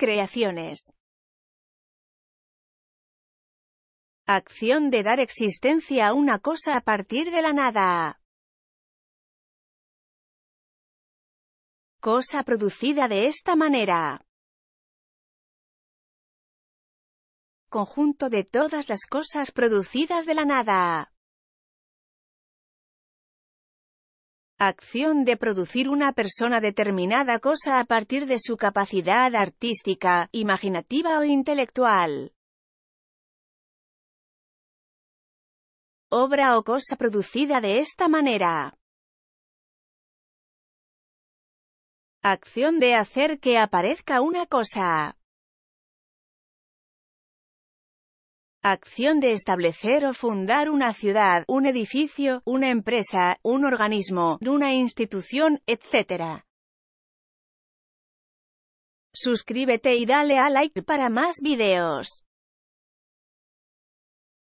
Creaciones. Acción de dar existencia a una cosa a partir de la nada. Cosa producida de esta manera. Conjunto de todas las cosas producidas de la nada. acción de producir una persona determinada cosa a partir de su capacidad artística, imaginativa o intelectual. Obra o cosa producida de esta manera. Acción de hacer que aparezca una cosa. Acción de establecer o fundar una ciudad, un edificio, una empresa, un organismo, una institución, etc. Suscríbete y dale a like para más videos.